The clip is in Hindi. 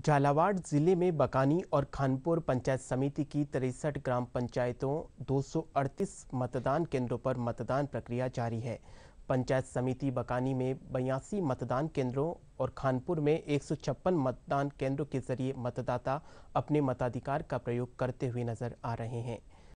झालावाड़ जिले में बकानी और खानपुर पंचायत समिति की तिरसठ ग्राम पंचायतों 238 मतदान केंद्रों पर मतदान प्रक्रिया जारी है पंचायत समिति बकानी में बयासी मतदान केंद्रों और खानपुर में एक मतदान केंद्रों के जरिए मतदाता अपने मताधिकार का प्रयोग करते हुए नजर आ रहे हैं